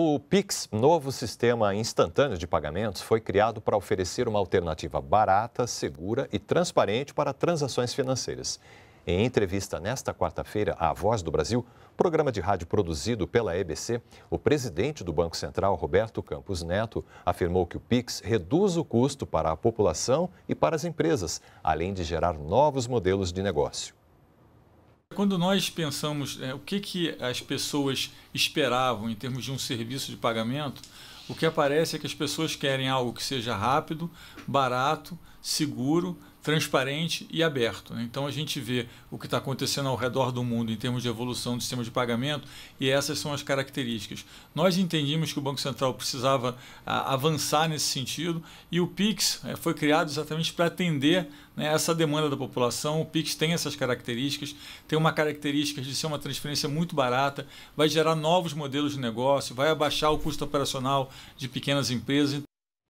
O Pix, novo sistema instantâneo de pagamentos, foi criado para oferecer uma alternativa barata, segura e transparente para transações financeiras. Em entrevista nesta quarta-feira à Voz do Brasil, programa de rádio produzido pela EBC, o presidente do Banco Central, Roberto Campos Neto, afirmou que o Pix reduz o custo para a população e para as empresas, além de gerar novos modelos de negócio. Quando nós pensamos é, o que, que as pessoas esperavam em termos de um serviço de pagamento, o que aparece é que as pessoas querem algo que seja rápido, barato, seguro, transparente e aberto. Né? Então a gente vê o que está acontecendo ao redor do mundo em termos de evolução do sistema de pagamento e essas são as características. Nós entendimos que o Banco Central precisava avançar nesse sentido e o PIX é, foi criado exatamente para atender né, essa demanda da população. O PIX tem essas características, tem uma característica de ser uma transferência muito barata, vai gerar novos modelos de negócio, vai abaixar o custo operacional de pequenas empresas.